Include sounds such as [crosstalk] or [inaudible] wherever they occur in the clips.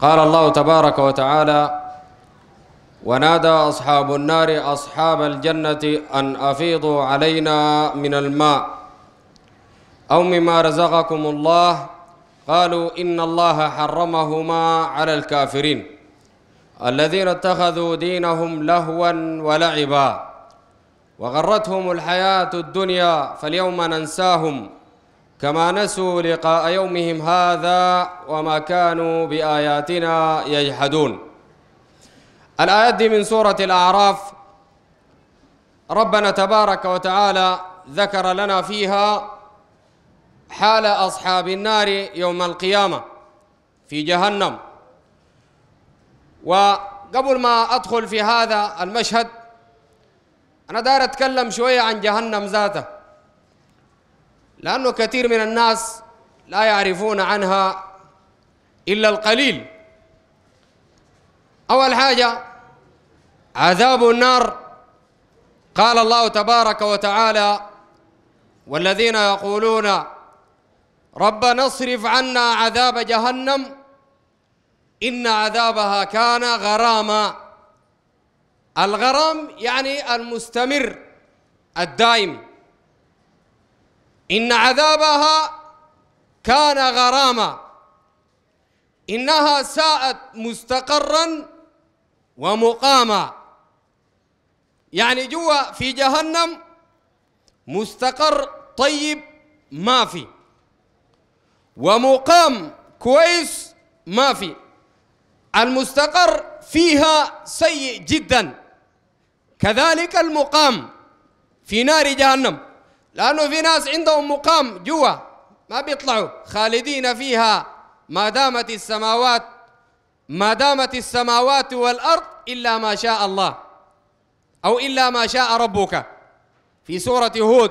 قال الله تبارك وتعالى ونادى أصحاب النار أصحاب الجنة أن أفيضوا علينا من الماء أو مما رزقكم الله قالوا إن الله حرمهما على الكافرين الذين اتخذوا دينهم لهوا ولعبا وغرتهم الحياة الدنيا فاليوم ننساهم كما نسوا لقاء يومهم هذا وما كانوا بآياتنا يجحدون الآيات دي من سورة الأعراف ربنا تبارك وتعالى ذكر لنا فيها حال أصحاب النار يوم القيامة في جهنم وقبل ما أدخل في هذا المشهد أنا دار أتكلم شوية عن جهنم ذاته لأنه كثير من الناس لا يعرفون عنها إلا القليل أول حاجة عذاب النار قال الله تبارك وتعالى والذين يقولون ربنا اصرف عنا عذاب جهنم إن عذابها كان غراما الغرام يعني المستمر الدائم إن عذابها كان غراما إنها ساءت مستقرا ومقاما يعني جوا في جهنم مستقر طيب ما في ومقام كويس ما في المستقر فيها سيء جدا كذلك المقام في نار جهنم لأنه في ناس عندهم مقام جوا ما بيطلعوا خالدين فيها ما دامت السماوات ما دامت السماوات والأرض إلا ما شاء الله أو إلا ما شاء ربك في سورة هود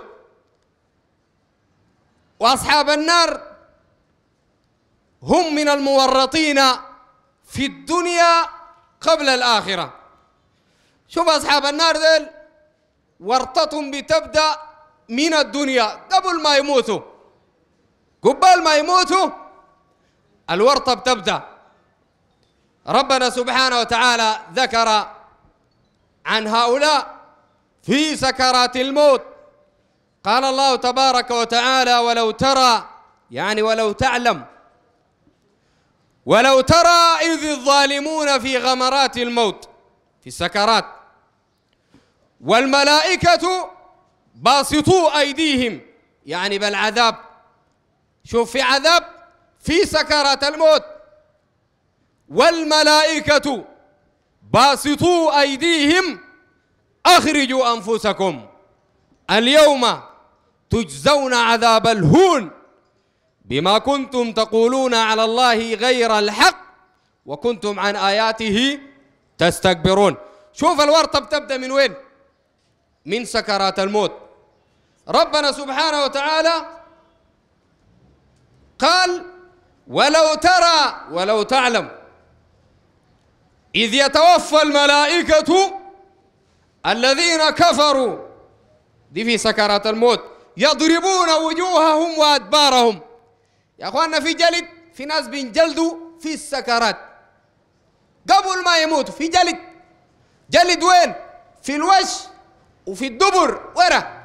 وأصحاب النار هم من المورطين في الدنيا قبل الآخرة شوف أصحاب النار ذل ورطتهم بتبدأ من الدنيا قبل ما يموتوا قبل ما يموتوا الورطة بتبدأ ربنا سبحانه وتعالى ذكر عن هؤلاء في سكرات الموت قال الله تبارك وتعالى ولو ترى يعني ولو تعلم ولو ترى إذ الظالمون في غمرات الموت في السكرات والملائكة باسطوا أيديهم يعني بالعذاب شوف في عذاب في سكرات الموت والملائكة باسطوا أيديهم أخرجوا أنفسكم اليوم تجزون عذاب الهون بما كنتم تقولون على الله غير الحق وكنتم عن آياته تستكبرون شوف الورطة بتبدأ من وين؟ من سكرات الموت ربنا سبحانه وتعالى قال ولو ترى ولو تعلم إذ يتوفى الملائكة الذين كفروا دي في سكرات الموت يضربون وجوههم وأدبارهم يا أخواننا في جلد في ناس بينجلدوا في السكرات قبل ما يموتوا في جلد جلد وين في الوش وفي الدبر ورا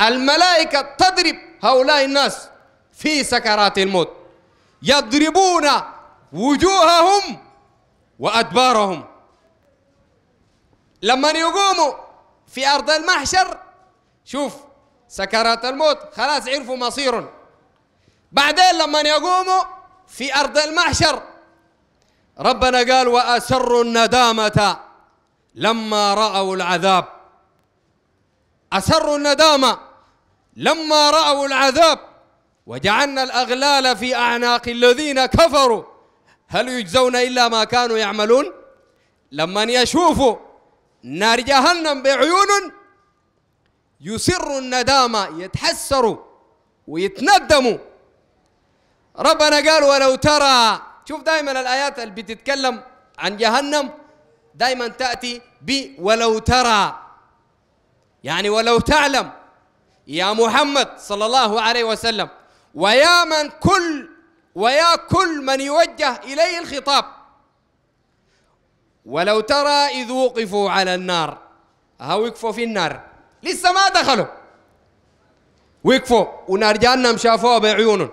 الملائكة تضرب هؤلاء الناس في سكرات الموت يضربون وجوههم وأدبارهم لما يقوموا في أرض المحشر شوف سكرات الموت خلاص عرفوا مصيرهم بعدين لما يقوموا في أرض المحشر ربنا قال وأسروا الندامة لما رأوا العذاب أسروا الندامة لما رأوا العذاب وجعلنا الأغلال في أعناق الذين كفروا هل يجزون إلا ما كانوا يعملون لما يشوفوا نار جهنم بعيون يسر الندامة يتحسروا ويتندموا ربنا قال ولو ترى شوف دائما الآيات اللي بتتكلم عن جهنم دائما تأتي ب ولو ترى يعني ولو تعلم يا محمد صلى الله عليه وسلم ويا من كل ويا كل من يوجه إليه الخطاب ولو ترى إذ وقفوا على النار ها وقفوا في النار لسه ما دخلوا وقفوا ونار جهنم شافوها بعيونهم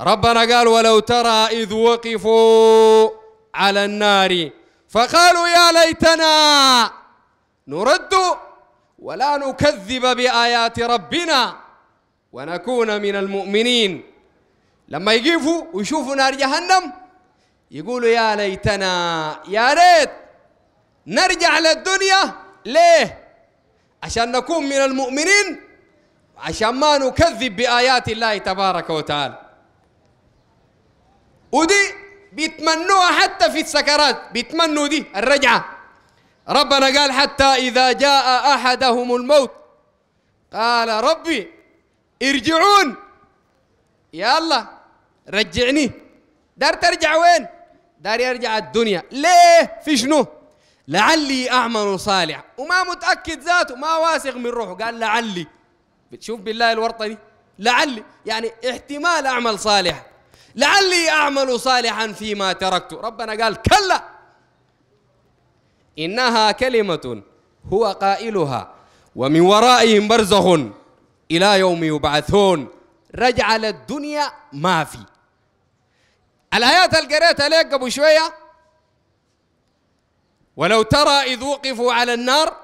ربنا قال ولو ترى إذ وقفوا على النار فقالوا يا ليتنا نرد ولا نكذب بآيات ربنا ونكون من المؤمنين لما يقفوا ويشوفوا نار جهنم يقولوا يا ليتنا يا ريت نرجع للدنيا ليه عشان نكون من المؤمنين عشان ما نكذب بآيات الله تبارك وتعالى ودي بيتمنوها حتى في السكرات بيتمنوا دي الرجعه ربنا قال حتى إذا جاء أحدهم الموت قال ربي ارجعون يا الله رجعني دار ترجع وين دار يرجع الدنيا ليه في شنو لعلي أعمل صالح وما متأكد ذاته ما واثق من روحه قال لعلي شوف بالله الورطة دي لعلي يعني احتمال أعمل صالح لعلي أعمل صالحا فيما تركته ربنا قال كلا إنها كلمة هو قائلها ومن ورائهم برزخ إلى يوم يبعثون رجع للدنيا ما في الآيات اللي قريتها لك قبل شوية ولو ترى إذ وقفوا على النار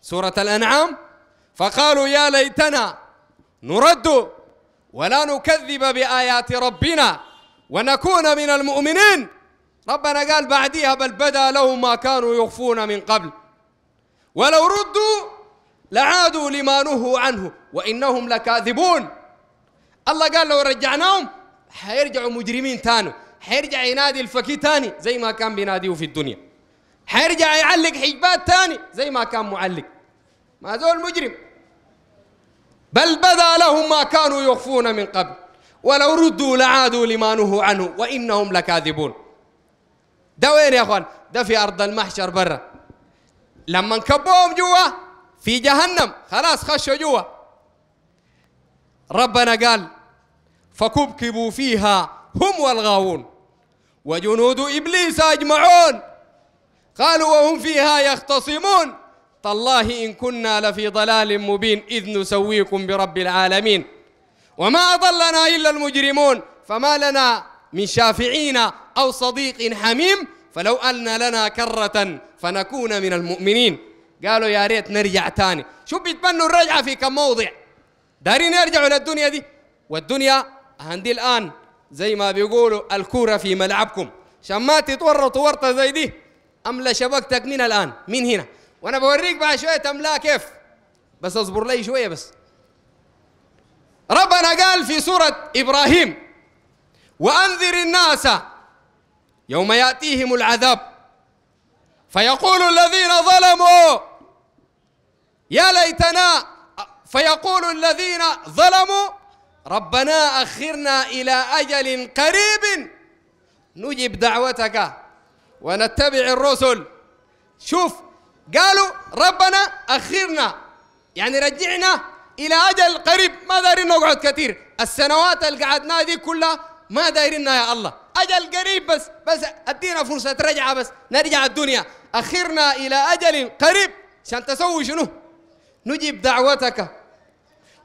سورة الأنعام فقالوا يا ليتنا نرد ولا نكذب بآيات ربنا ونكون من المؤمنين ربنا قال بعديها بل بدا لهم ما كانوا يخفون من قبل ولو ردوا لعادوا لما نهوا عنه وانهم لكاذبون الله قال لو رجعناهم حيرجعوا مجرمين تاني حيرجع ينادي الفكي تاني زي ما كان بيناديه في الدنيا حيرجع يعلق حجبات تاني زي ما كان معلق ما زول مجرم بل بدا لهم ما كانوا يخفون من قبل ولو ردوا لعادوا لما نهوا عنه وانهم لكاذبون ده وين يا اخوان ده في ارض المحشر برا لما كبوهم جوا في جهنم خلاص خشوا جوا ربنا قال فكبكبوا فيها هم والغاوون وجنود ابليس اجمعون قالوا وهم فيها يختصمون تالله ان كنا لفي ضلال مبين اذ نسويكم برب العالمين وما اضلنا الا المجرمون فما لنا من شافعين أو صديق حميم فلو أن لنا كرة فنكون من المؤمنين قالوا يا ريت نرجع تاني شو بيتمنوا الرجعة في كم موضع دارين يرجعوا للدنيا دي والدنيا عندي الآن زي ما بيقولوا الكورة في ملعبكم ما تتورط ورطة زي دي أملى شبكتك من الآن من هنا وأنا بوريك بعد شوية تملاها كيف بس اصبر لي شوية بس ربنا قال في سورة إبراهيم وأنذر الناس يوم يأتيهم العذاب فيقول الذين ظلموا يا ليتنا فيقول الذين ظلموا ربنا أخرنا إلى أجل قريب نجب دعوتك ونتبع الرسل شوف قالوا ربنا أخرنا يعني رجعنا إلى أجل قريب ما دايرين نقعد كثير السنوات اللي قعدناها دي كلها ما دايرينها يا الله أجل قريب بس بس أدينا فرصة رجعة بس نرجع الدنيا أخرنا إلى أجل قريب عشان تسوي شنو نجيب دعوتك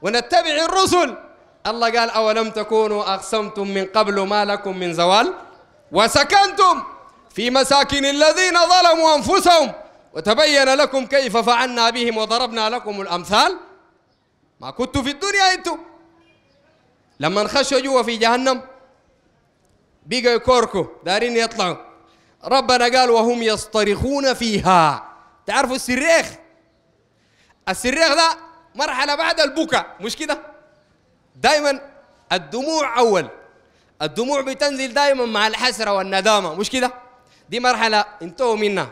ونتبع الرسل الله قال أولم تكونوا أقسمتم من قبل ما لكم من زوال وسكنتم في مساكن الذين ظلموا أنفسهم وتبين لكم كيف فعلنا بهم وضربنا لكم الأمثال ما كنتوا في الدنيا أنتم لما خشوا جوا في جهنم بقى يكوركوا دارين يطلعوا ربنا قال وهم يصطرخون فيها تعرفوا السريخ السريخ ده مرحلة بعد البكاء مش كده دايما الدموع أول الدموع بتنزل دايما مع الحسرة والندامة مش كده دي مرحلة انتهوا منها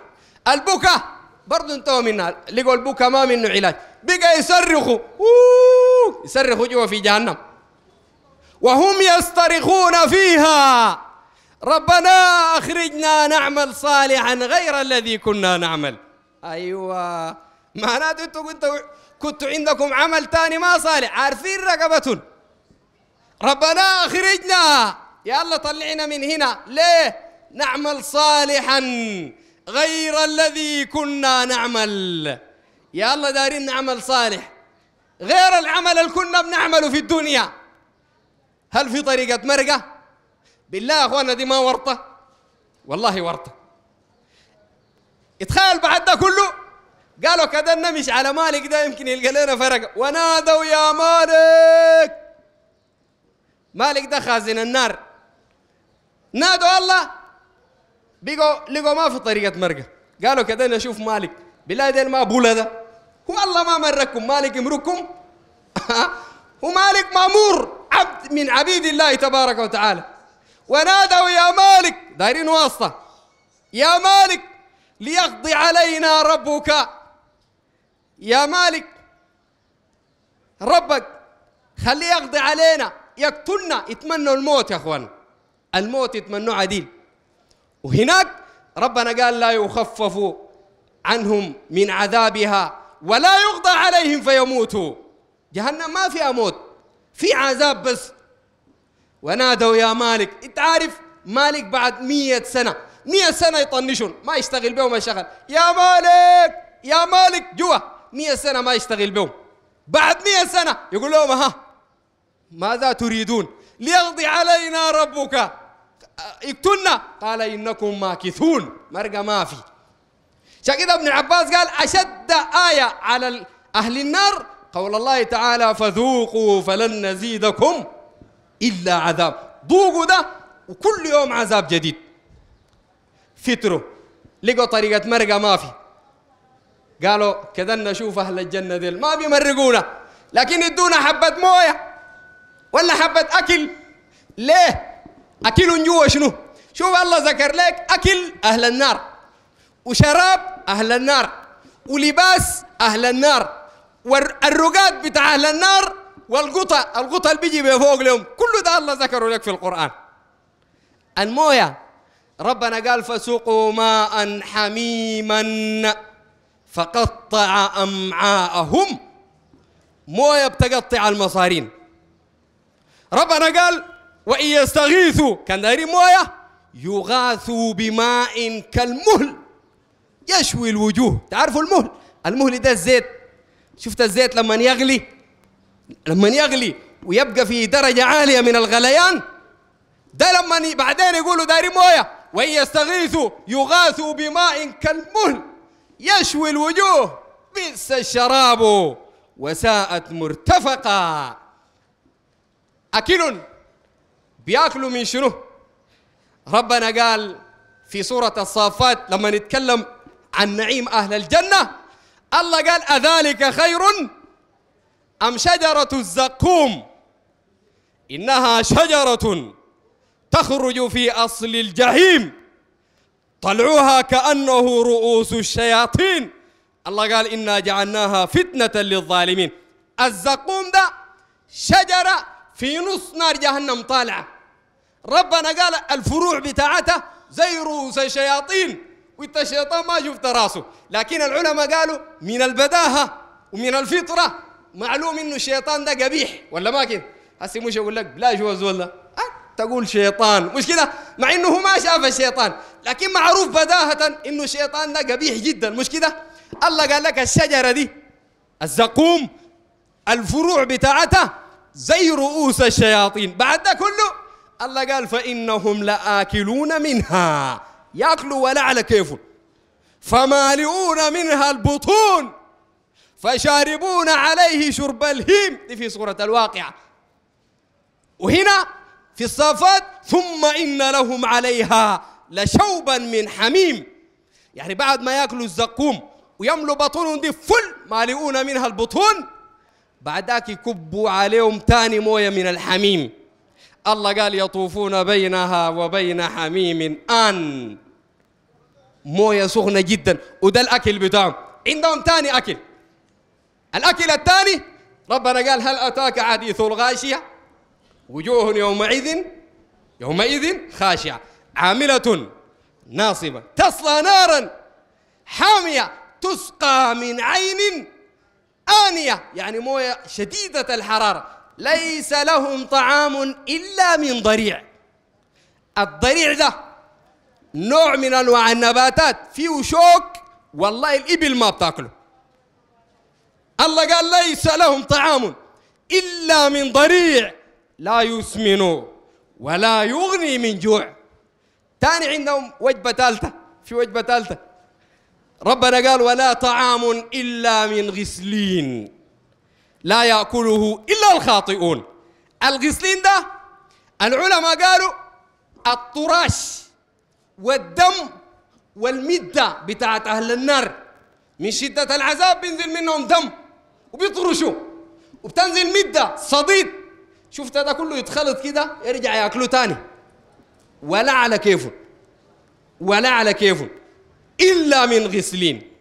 البكاء برضه انتهوا منها لقوا البكاء ما منه علاج بقى يصرخوا يصرخوا جوا في جهنم وهم يصطرخون فيها ربنا أخرجنا نعمل صالحا غير الذي كنا نعمل أيوة معناته أنتوا كنتوا كنتوا عندكم عمل تاني ما صالح عارفين رقبة ربنا أخرجنا يلا طلعنا من هنا ليه نعمل صالحا غير الذي كنا نعمل يلا دارين نعمل صالح غير العمل اللي كنا بنعمله في الدنيا هل في طريقة مرقة بالله يا اخوانا دي ما ورطه والله ورطه اتخيل بعد ده كله قالوا كده نمش على مالك ده يمكن يلقى لنا فرق ونادوا يا مالك مالك ده خازن النار نادوا الله بقوا لقوا ما في طريقه مرقه قالوا كده نشوف مالك بالله ده ما بولا ده هو الله ما مركم مالك امركم [laughs] ومالك مامور عبد من عبيد الله تبارك وتعالى ونادوا يا مالك دايرين واسطة يا مالك ليقضي علينا ربك يا مالك ربك خليه يقضي علينا يقتلنا يتمنوا الموت يا اخوان الموت يتمنوا عديل وهناك ربنا قال لا يخفف عنهم من عذابها ولا يقضى عليهم فيموتوا جهنم ما فيها موت في عذاب بس ونادوا يا مالك انت عارف مالك بعد مية سنة مية سنة يطنشون ما يشتغل بهم يا شغل يا مالك يا مالك جوا مية سنة ما يشتغل بهم بعد مية سنة يقول لهم ها ماذا تريدون ليقضي علينا ربك اقتلنا قال إنكم ماكثون مرقى ما في شكذا ابن عباس قال أشد آية على أهل النار قول الله تعالى فذوقوا فلن نزيدكم إلا عذاب ذوقوا ده وكل يوم عذاب جديد فتروا لقوا طريقة مرقة ما في قالوا كذا نشوف أهل الجنة ديل ما بيمرقونا لكن يدونا حبة موية ولا حبة أكل ليه أكل جوا شنو شوف الله ذكر لك أكل أهل النار وشراب أهل النار ولباس أهل النار والرقاد بتاع أهل النار والقطة القطة اللي بيجي فوق لهم كل ده الله ذكره لك في القرآن الموية ربنا قال فسقوا ماء حميما فقطع أمعاءهم موية بتقطع المصارين ربنا قال وإن يستغيثوا كان دايرين موية يغاثوا بماء كالمهل يشوي الوجوه تعرفوا المهل المهل ده الزيت شفت الزيت لما يغلي لما يغلي ويبقى في درجة عالية من الغليان ده لما بعدين يقولوا داري موية وإن يستغيثوا يغاثوا بماء كالمهل يشوي الوجوه بئس الشراب وساءت مرتفقا أكل بياكلوا من شنو ربنا قال في سورة الصافات لما نتكلم عن نعيم أهل الجنة الله قال أذلك خير أم شجرة الزقوم إنها شجرة تخرج في أصل الجحيم طلعوها كأنه رؤوس الشياطين الله قال إنا جعلناها فتنة للظالمين الزقوم ده شجرة في نص نار جهنم طالعة ربنا قال الفروع بتاعتها زي رؤوس الشياطين وانت الشيطان ما شفت راسه لكن العلماء قالوا من البداهة ومن الفطرة معلوم انه الشيطان ده قبيح ولا ما كده هسي مش اقول لك لا جواز ولا أه؟ تقول شيطان مش كده مع انه ما شاف الشيطان لكن معروف بداهة انه الشيطان ده قبيح جدا مش كده الله قال لك الشجرة دي الزقوم الفروع بتاعتها زي رؤوس الشياطين بعد ده كله الله قال فإنهم لآكلون منها ياكلوا ولا على كيفهم فمالئون منها البطون فشاربون عليه شرب الهيم دي في سورة الواقعة وهنا في الصافات ثم إن لهم عليها لشوبا من حميم يعني بعد ما ياكلوا الزقوم ويملوا بطونهم دي فل مالئون منها البطون بعدك يكبوا عليهم تاني مويه من الحميم الله قال يطوفون بينها وبين حميم آن مويه سخنه جدا وده الاكل بتاعهم عندهم تاني اكل الأكل الثاني ربنا قال هل أتاك حديث الغاشية وجوه يومئذ يومئذ خاشعة عاملة ناصبة تصلى نارا حامية تسقى من عين آنية يعني موية شديدة الحرارة ليس لهم طعام إلا من ضريع الضريع ده نوع من أنواع النباتات فيه شوك والله الإبل ما بتاكله الله قال ليس لهم طعام إلا من ضريع لا يسمن ولا يغني من جوع ثاني عندهم وجبة ثالثة في وجبة ثالثة ربنا قال ولا طعام إلا من غسلين لا يأكله إلا الخاطئون الغسلين ده العلماء قالوا الطراش والدم والمدة بتاعت أهل النار من شدة العذاب بينزل منهم دم وبيطرشوا وبتنزل مده صديد شفت هذا كله يتخلط كده يرجع ياكله تاني ولا على كيفه ولا على كيفه الا من غسلين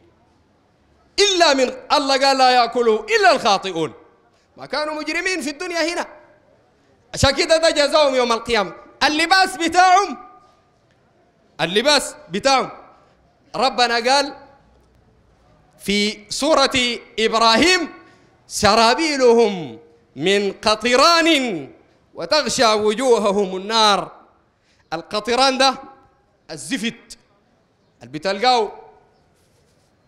الا من الله قال لا ياكله الا الخاطئون ما كانوا مجرمين في الدنيا هنا عشان كده ده جزاهم يوم القيامه اللباس بتاعهم اللباس بتاعهم ربنا قال في سورة إبراهيم سرابيلهم من قطران وتغشى وجوههم النار القطران ده الزفت اللي بتلقاه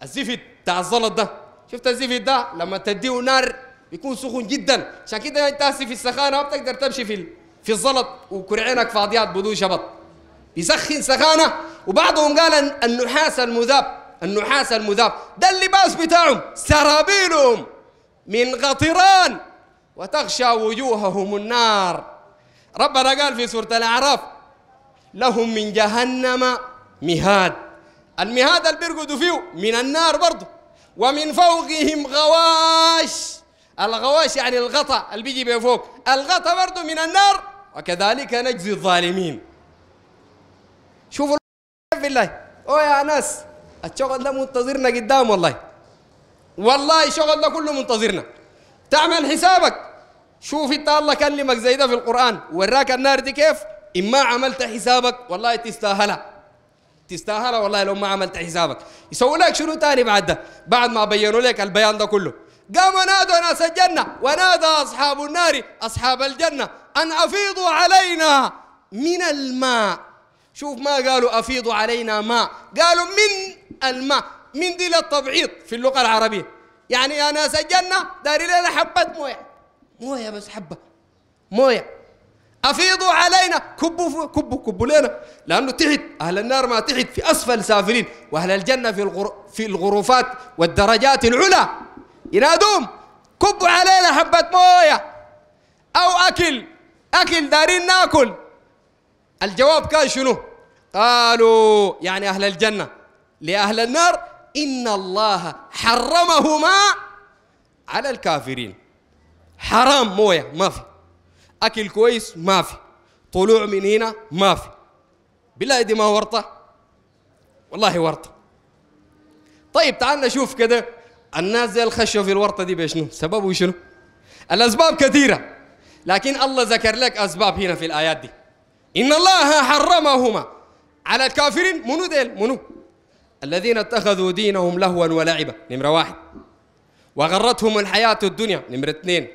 الزفت بتاع الزلط ده شفت الزفت ده لما تديه نار بيكون سخن جدا عشان كده انت في السخانه ما بتقدر تمشي في في الزلط وكرعينك فاضيات بدون شبط بيسخن سخانه وبعضهم قال النحاس المذاب النحاس المذاب ده اللباس بتاعهم سرابيلهم من غطران وتغشى وجوههم النار ربنا قال في سورة الأعراف لهم من جهنم مهاد المهاد اللي بيرقدوا فيه من النار برضه ومن فوقهم غواش الغواش يعني الغطا اللي بيجي بفوق فوق الغطا برضه من النار وكذلك نجزي الظالمين شوفوا بالله او يا ناس الشغل ده منتظرنا قدام والله والله الشغل ده كله منتظرنا تعمل حسابك شوف انت الله كلمك زي ده في القرآن وراك النار دي كيف إما عملت حسابك والله تستاهلها تستاهلها والله لو ما عملت حسابك يسوي لك شنو تاني بعد ده بعد ما بينوا لك البيان ده كله قام نادوا ناس الجنة ونادى أصحاب النار أصحاب الجنة أن أفيضوا علينا من الماء شوف ما قالوا أفيضوا علينا ماء قالوا من الماء من دي للتبعيض في اللغة العربية يعني أنا سجلنا داري لنا حبة موية موية بس حبة موية أفيضوا علينا كبوا كبوا كبوا لنا لأنه تحت أهل النار ما تحت في أسفل سافلين وأهل الجنة في الغر... في الغرفات والدرجات العلى ينادوم كبوا علينا حبة موية أو أكل أكل دارين ناكل الجواب كان شنو؟ قالوا يعني أهل الجنة لأهل النار إن الله حرمهما على الكافرين حرام موية ما في أكل كويس ما في طلوع من هنا ما في بالله دي ما ورطة والله ورطة طيب تعال نشوف كده الناس زي الخشوا في الورطة دي بشنو سببه شنو الأسباب كثيرة لكن الله ذكر لك أسباب هنا في الآيات دي إن الله حرمهما على الكافرين منو ديل منو الذين اتخذوا دينهم لهوا ولعبا نمرة واحد وغرتهم الحياة الدنيا نمرة اثنين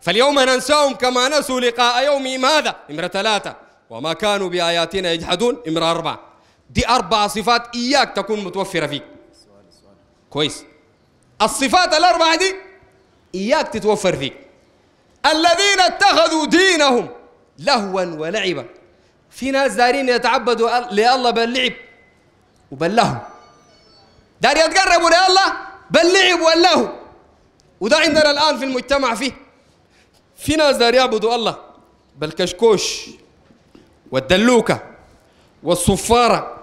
فاليوم ننساهم كما نسوا لقاء يومهم هذا نمرة ثلاثة وما كانوا بآياتنا يجحدون نمرة أربعة دي أربع صفات إياك تكون متوفرة فيك كويس الصفات الأربعة دي إياك تتوفر فيك الذين اتخذوا دينهم لهوا ولعبا في ناس دارين يتعبدوا لله باللعب وبلهم دار يتقربوا لله بلعب والله وده عندنا الآن في المجتمع فيه في ناس دار يعبدوا الله بالكشكوش والدلوكة والصفارة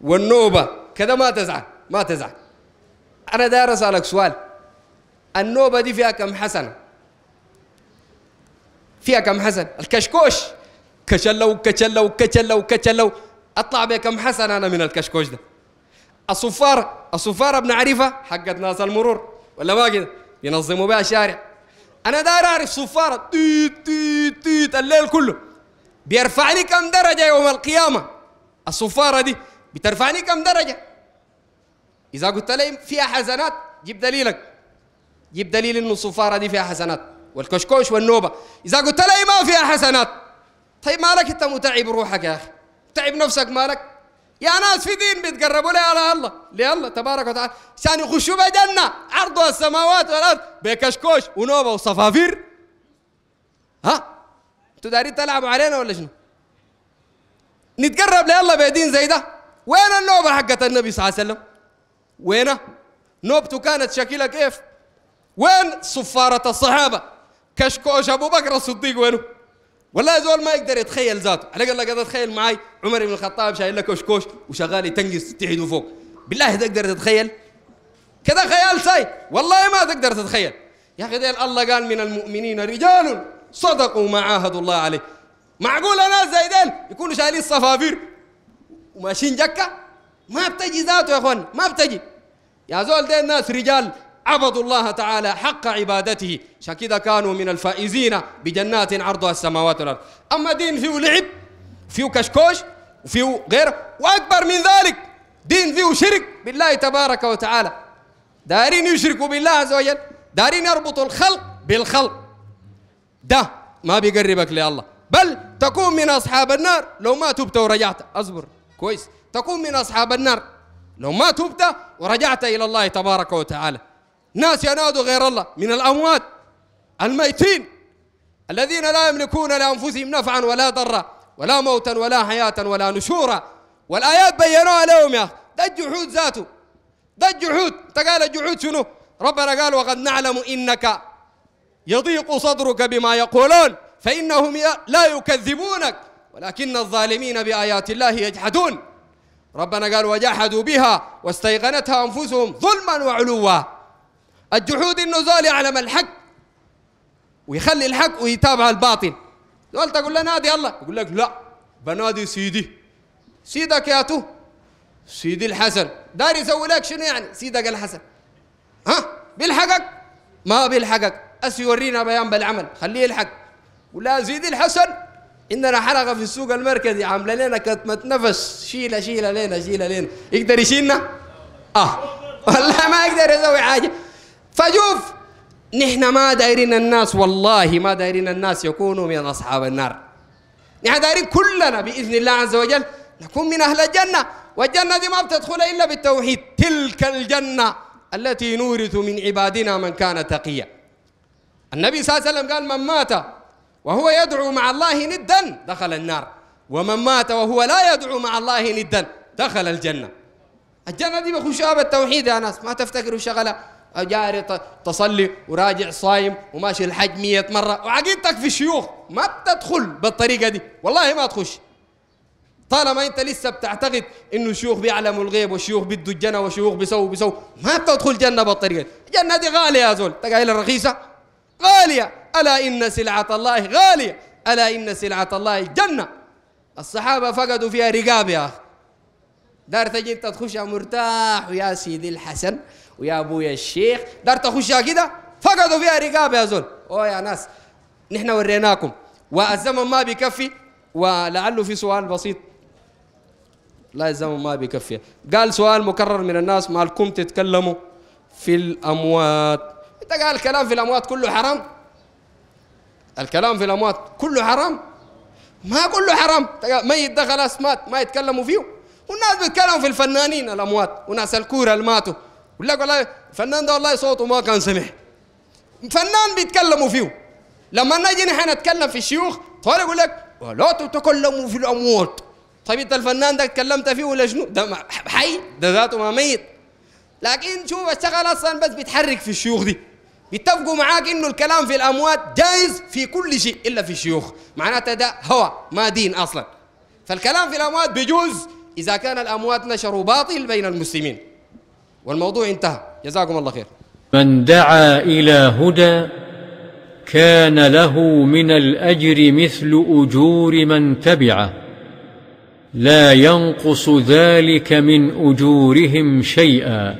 والنوبة كده ما تزعل ما تزعل أنا داير أسألك سؤال النوبة دي فيها كم حسنة فيها كم حسنة الكشكوش كشلو كشلو كشلو كشلو اطلع بكم حسن انا من الكشكوش ده الصفارة الصفارة بنعرفها حقت ناس المرور ولا ما كده ينظموا بها الشارع انا داير اعرف صفارة تيت تيت تيت الليل كله بيرفعني كم درجة يوم القيامة الصفارة دي بترفعني كم درجة إذا قلت لي فيها حسنات جيب دليلك جيب دليل إنه الصفارة دي فيها حسنات والكشكوش والنوبة إذا قلت لي ما فيها حسنات طيب مالك أنت متعب روحك يا أخي تعب نفسك مالك يا ناس في دين بيتقربوا لي الله الله تبارك وتعالى عشان يخشوا بجنة عرضها السماوات والأرض بكشكوش ونوبة وصفافير ها انتوا دارين تلعبوا علينا ولا شنو؟ نتقرب لله بدين زي ده وين النوبة حقت النبي صلى الله عليه وسلم؟ وينه؟ نوبته كانت شكلها كيف؟ وين صفارة الصحابة؟ كشكوش أبو بكر الصديق وينه؟ والله زول ما يقدر يتخيل ذاته على قال لك اتخيل معاي عمر بن الخطاب شايل لك كشكوش وشغال يتنقص تحت وفوق بالله تقدر تتخيل كذا خيال ساي والله ما تقدر تتخيل يا اخي الله قال من المؤمنين رجال صدقوا ما عاهدوا الله عليه معقول ناس زي ديل يكونوا شايلين صفافير وماشيين جكه ما بتجي ذاته يا اخوان ما بتجي يا زول ديل ناس رجال عبدوا الله تعالى حق عبادته عشان كانوا من الفائزين بجنات عرضها السماوات والارض اما دين فيه لعب فيه كشكوش وفيه غيره واكبر من ذلك دين فيه شرك بالله تبارك وتعالى دارين يشركوا بالله عز وجل دارين يربطوا الخلق بالخلق ده ما بيقربك لله بل تكون من اصحاب النار لو ما تبت ورجعت اصبر كويس تكون من اصحاب النار لو ما تبت ورجعت الى الله تبارك وتعالى ناس ينادوا غير الله من الأموات الميتين الذين لا يملكون لأنفسهم نفعا ولا ضرا ولا موتا ولا حياة ولا نشورا والآيات بينوها لهم يا أخي ده الجحود ذاته ده الجحود أنت قال الجحود شنو؟ ربنا قال وقد نعلم إنك يضيق صدرك بما يقولون فإنهم لا يكذبونك ولكن الظالمين بآيات الله يجحدون ربنا قال وجحدوا بها واستيقنتها أنفسهم ظلما وعلوا الجحود انه زول يعلم الحق ويخلي الحق ويتابع الباطل زول تقول له نادي الله يقول لك لا بنادي سيدي سيدك يا تو سيدي الحسن داري يسوي لك شنو يعني سيدك الحسن ها بيلحقك ما بيلحقك أس يورينا بيان بالعمل خليه يلحق ولا سيدي الحسن عندنا حلقه في السوق المركزي عامله لنا كتمه نفس شيله شيله لنا شيله لنا يقدر يشيلنا اه والله ما يقدر يسوي حاجه فشوف نحن ما دايرين الناس والله ما دايرين الناس يكونوا من أصحاب النار نحن دايرين كلنا بإذن الله عز وجل نكون من أهل الجنة والجنة دي ما بتدخل إلا بالتوحيد تلك الجنة التي نورث من عبادنا من كان تقيا النبي صلى الله عليه وسلم قال من مات وهو يدعو مع الله ندا دخل النار ومن مات وهو لا يدعو مع الله ندا دخل الجنة الجنة دي بخشها بالتوحيد يا ناس ما تفتكروا شغلة جاري تصلي وراجع صايم وماشي الحج مية مرة وعقيدتك في الشيوخ ما بتدخل بالطريقة دي والله ما تخش طالما انت لسه بتعتقد انه الشيوخ بيعلموا الغيب والشيوخ بده الجنه والشيوخ بيسووا بيسووا ما بتدخل جنه بالطريقه دي، الجنه دي غاليه يا زول، تقايل الرخيصه غاليه، الا ان سلعه الله غاليه، الا ان سلعه الله جنة الصحابه فقدوا فيها رقاب يا اخي. دار تجي انت تخشها مرتاح ويا سيدي الحسن ويا ابويا الشيخ دارت اخشها كده فقدوا فيها رقاب يا زول اوه يا ناس نحن وريناكم والزمن ما بيكفي ولعله في سؤال بسيط لا الزمن ما بيكفي قال سؤال مكرر من الناس مالكم تتكلموا في الاموات انت قال الكلام في الاموات كله حرام الكلام في الاموات كله حرام ما كله حرام ميت ده خلاص مات ما يتكلموا فيه والناس بيتكلموا في الفنانين الاموات وناس الكوره اللي ماتوا يقول لك والله فنان ده والله صوته ما كان سمح فنان بيتكلموا فيه لما نجي نحن نتكلم في الشيوخ طالع يقول لك ولا تتكلموا في الاموات طيب انت الفنان ده اتكلمت فيه ولا شنو؟ ده حي ده ذاته ما ميت لكن شوف الشغل اصلا بس بيتحرك في الشيوخ دي بيتفقوا معاك انه الكلام في الاموات جائز في كل شيء الا في الشيوخ معناته ده هوى ما دين اصلا فالكلام في الاموات بيجوز اذا كان الاموات نشروا باطل بين المسلمين والموضوع انتهى جزاكم الله خير من دعا إلى هدى كان له من الأجر مثل أجور من تبعه لا ينقص ذلك من أجورهم شيئا